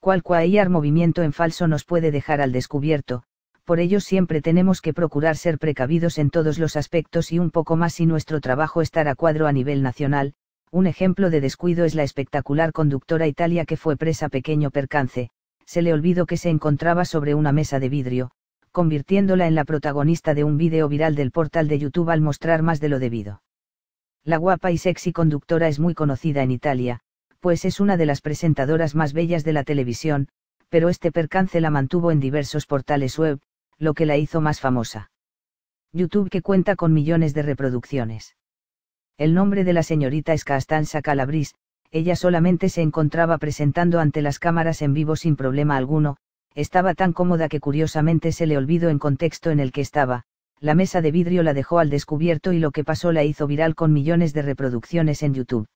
cual movimiento en falso nos puede dejar al descubierto, por ello siempre tenemos que procurar ser precavidos en todos los aspectos y un poco más si nuestro trabajo estar a cuadro a nivel nacional. Un ejemplo de descuido es la espectacular conductora Italia que fue presa pequeño percance, se le olvidó que se encontraba sobre una mesa de vidrio, convirtiéndola en la protagonista de un vídeo viral del portal de YouTube al mostrar más de lo debido. La guapa y sexy conductora es muy conocida en Italia, pues es una de las presentadoras más bellas de la televisión, pero este percance la mantuvo en diversos portales web, lo que la hizo más famosa. YouTube que cuenta con millones de reproducciones. El nombre de la señorita es Castanza Calabris, ella solamente se encontraba presentando ante las cámaras en vivo sin problema alguno, estaba tan cómoda que curiosamente se le olvidó en contexto en el que estaba, la mesa de vidrio la dejó al descubierto y lo que pasó la hizo viral con millones de reproducciones en YouTube.